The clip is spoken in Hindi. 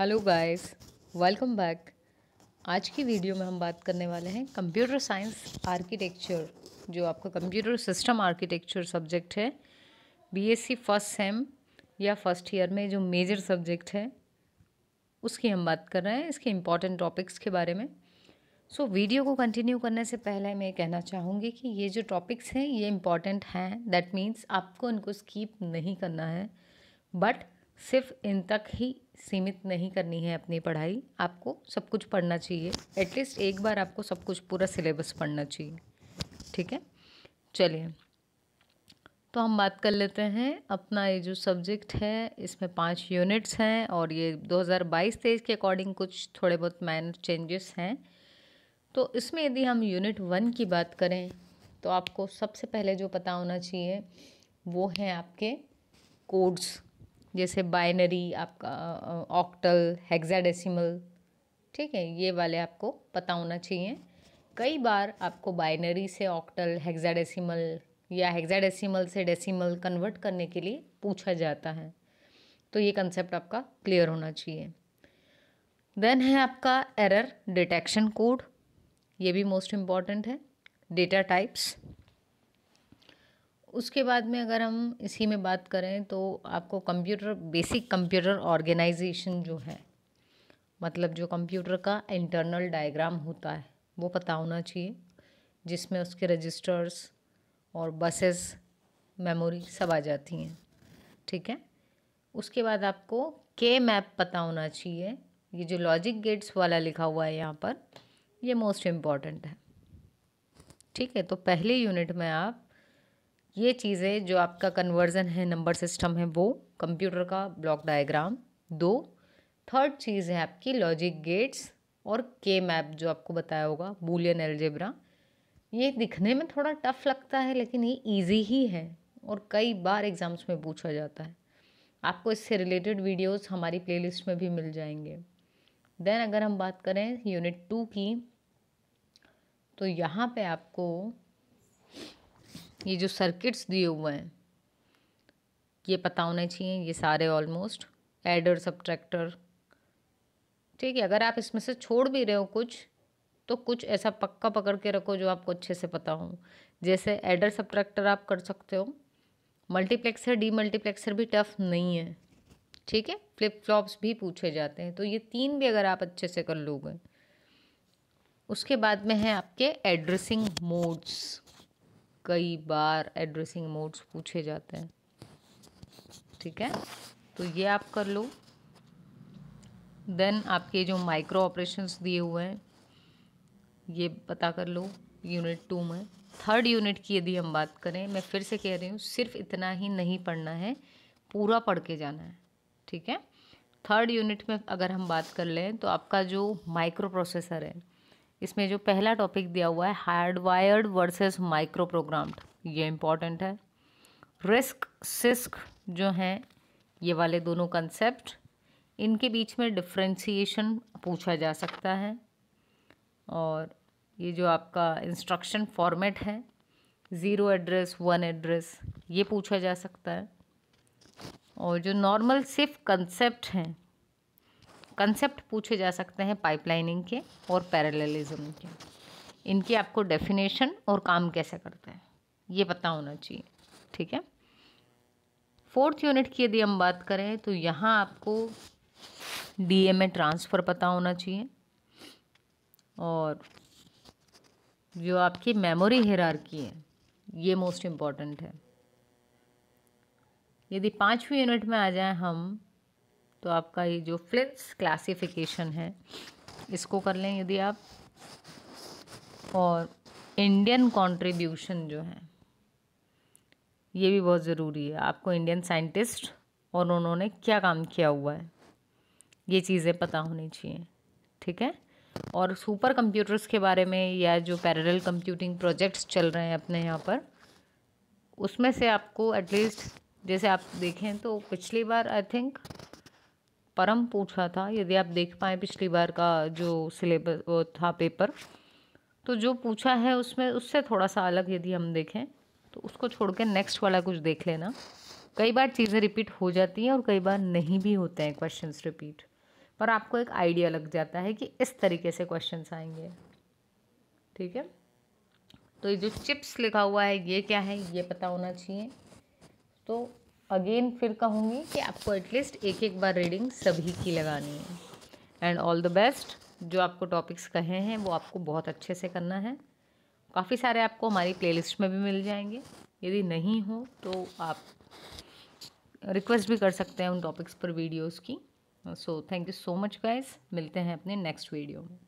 हेलो गाइस वेलकम बैक आज की वीडियो में हम बात करने वाले हैं कंप्यूटर साइंस आर्किटेक्चर जो आपका कंप्यूटर सिस्टम आर्किटेक्चर सब्जेक्ट है बीएससी फर्स्ट सेम या फर्स्ट ईयर में जो मेजर सब्जेक्ट है उसकी हम बात कर रहे हैं इसके इम्पॉर्टेंट टॉपिक्स के बारे में सो so, वीडियो को कंटिन्यू करने से पहले मैं कहना चाहूँगी कि ये जो टॉपिक्स हैं ये इम्पॉर्टेंट हैं दैट मीन्स आपको इनको स्कीप नहीं करना है बट सिर्फ इन तक ही सीमित नहीं करनी है अपनी पढ़ाई आपको सब कुछ पढ़ना चाहिए एटलीस्ट एक बार आपको सब कुछ पूरा सिलेबस पढ़ना चाहिए ठीक है चलिए तो हम बात कर लेते हैं अपना ये जो सब्जेक्ट है इसमें पाँच यूनिट्स हैं और ये 2022 हज़ार के अकॉर्डिंग कुछ थोड़े बहुत माइनर चेंजेस हैं तो इसमें यदि हम यूनिट वन की बात करें तो आपको सबसे पहले जो पता होना चाहिए वो हैं आपके कोड्स जैसे बाइनरी आपका ऑक्टल हेक्साडेसिमल ठीक है ये वाले आपको पता होना चाहिए कई बार आपको बाइनरी से ऑक्टल हेक्साडेसिमल या हेक्साडेसिमल से डेसिमल कन्वर्ट करने के लिए पूछा जाता है तो ये कंसेप्ट आपका क्लियर होना चाहिए देन है आपका एरर डिटेक्शन कोड ये भी मोस्ट इम्पॉर्टेंट है डेटा टाइप्स उसके बाद में अगर हम इसी में बात करें तो आपको कंप्यूटर बेसिक कंप्यूटर ऑर्गेनाइजेशन जो है मतलब जो कंप्यूटर का इंटरनल डायग्राम होता है वो पता होना चाहिए जिसमें उसके रजिस्टर्स और बसेस मेमोरी सब आ जाती हैं ठीक है उसके बाद आपको के मैप पता होना चाहिए ये जो लॉजिक गेट्स वाला लिखा हुआ है यहाँ पर ये मोस्ट इम्पॉर्टेंट है ठीक है तो पहले यूनिट में आप ये चीज़ें जो आपका कन्वर्जन है नंबर सिस्टम है वो कंप्यूटर का ब्लॉक डायग्राम दो थर्ड चीज़ है आपकी लॉजिक गेट्स और के मैप जो आपको बताया होगा बूलियन एलजेब्रा ये दिखने में थोड़ा टफ लगता है लेकिन ये इजी ही है और कई बार एग्ज़ाम्स में पूछा जाता है आपको इससे रिलेटेड वीडियोस हमारी प्लेलिस्ट में भी मिल जाएंगे देन अगर हम बात करें यूनिट टू की तो यहाँ पे आपको ये जो सर्किट्स दिए हुए हैं ये पता होने चाहिए ये सारे ऑलमोस्ट एडर सब्ट्रैक्टर ठीक है अगर आप इसमें से छोड़ भी रहे हो कुछ तो कुछ ऐसा पक्का पकड़ के रखो जो आपको अच्छे से पता हो जैसे एडर सब्ट्रैक्टर आप कर सकते हो मल्टीप्लेक्सर डी मल्टीप्लेक्सर भी टफ नहीं है ठीक है फ्लिप फ्लॉप्स भी पूछे जाते हैं तो ये तीन भी अगर आप अच्छे से कर लोगे उसके बाद में है आपके एड्रेसिंग मोड्स कई बार एड्रेसिंग मोड्स पूछे जाते हैं ठीक है तो ये आप कर लो देन आपके जो माइक्रो ऑपरेशंस दिए हुए हैं ये पता कर लो यूनिट टू में थर्ड यूनिट की यदि हम बात करें मैं फिर से कह रही हूँ सिर्फ इतना ही नहीं पढ़ना है पूरा पढ़ के जाना है ठीक है थर्ड यूनिट में अगर हम बात कर लें तो आपका जो माइक्रो प्रोसेसर है इसमें जो पहला टॉपिक दिया हुआ है हार्डवायर्ड वर्सेस माइक्रो प्रोग्राम्ड ये इम्पॉर्टेंट है रिस्क सिस्क जो हैं ये वाले दोनों कंसेप्ट इनके बीच में डिफ्रेंसीशन पूछा जा सकता है और ये जो आपका इंस्ट्रक्शन फॉर्मेट है ज़ीरो एड्रेस वन एड्रेस ये पूछा जा सकता है और जो नॉर्मल सिर्फ कंसेप्ट हैं कंसेप्ट पूछे जा सकते हैं पाइपलाइनिंग के और पैरेललिज्म के इनकी आपको डेफिनेशन और काम कैसे करते हैं ये पता होना चाहिए ठीक है फोर्थ यूनिट की यदि हम बात करें तो यहाँ आपको डीएमए ट्रांसफ़र पता होना चाहिए और जो आपकी मेमोरी की है ये मोस्ट इम्पॉर्टेंट है यदि पाँचवीं यूनिट में आ जाए हम तो आपका ये जो फ्लिंस क्लासिफिकेशन है इसको कर लें यदि आप और इंडियन कंट्रीब्यूशन जो है ये भी बहुत ज़रूरी है आपको इंडियन साइंटिस्ट और उन्होंने क्या काम किया हुआ है ये चीज़ें पता होनी चाहिए ठीक है और सुपर कंप्यूटर्स के बारे में या जो पैरेलल कंप्यूटिंग प्रोजेक्ट्स चल रहे हैं अपने यहाँ पर उसमें से आपको एटलीस्ट जैसे आप देखें तो पिछली बार आई थिंक परम पूछा था यदि आप देख पाए पिछली बार का जो सिलेबस वो था पेपर तो जो पूछा है उसमें उससे थोड़ा सा अलग यदि हम देखें तो उसको छोड़ के नेक्स्ट वाला कुछ देख लेना कई बार चीज़ें रिपीट हो जाती हैं और कई बार नहीं भी होते हैं क्वेश्चन रिपीट पर आपको एक आइडिया लग जाता है कि इस तरीके से क्वेश्चन आएंगे ठीक है तो ये जो चिप्स लिखा हुआ है ये क्या है ये पता होना चाहिए तो अगेन फिर कहूँगी कि आपको एटलीस्ट एक एक बार रीडिंग सभी की लगानी है एंड ऑल द बेस्ट जो आपको टॉपिक्स कहे हैं वो आपको बहुत अच्छे से करना है काफ़ी सारे आपको हमारी प्लेलिस्ट में भी मिल जाएंगे यदि नहीं हो तो आप रिक्वेस्ट भी कर सकते हैं उन टॉपिक्स पर वीडियोस की so thank you so much guys मिलते हैं अपने नेक्स्ट वीडियो में